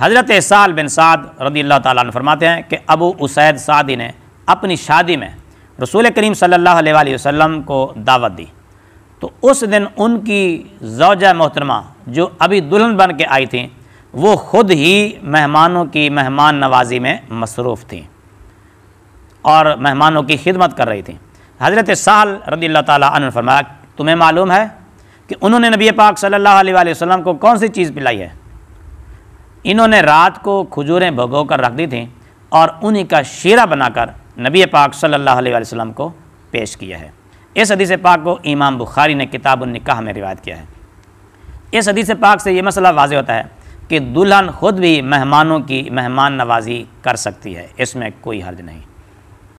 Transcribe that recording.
हज़रत साल बिन साद रदी अल्लाह तन फरमाते हैं कि अबू उसैद सादी ने अपनी शादी में रसूल करीम सल्ला वसम को दावत दी तो उस दिन उनकी जौजा मोहतरमा जो अभी दुल्हन बन के आई थी वो ख़ुद ही मेहमानों की मेहमान नवाजी में मसरूफ़ थी और मेहमानों की खिदमत कर रही थी हज़रत साल रदी अल्लाह ताली फरमाया तुम्हें मालूम है कि उन्होंने नबी पाक सल्लल्लाहु अलैहि वसल्लम को कौन सी चीज़ पिलाई है इन्होंने रात को खजूरें भगो कर रख दी थी और उन्हीं का शीरा बनाकर नबी पाक सल्लल्लाहु अलैहि वसल्लम को पेश किया है इस हदीस पाक को इमाम बुखारी ने किताब निकाह में रिवायत किया है इस हदीस पाक से ये मसला वाज होता है कि दुल्हन खुद भी मेहमानों की मेहमान नवाजी कर सकती है इसमें कोई हर्ज नहीं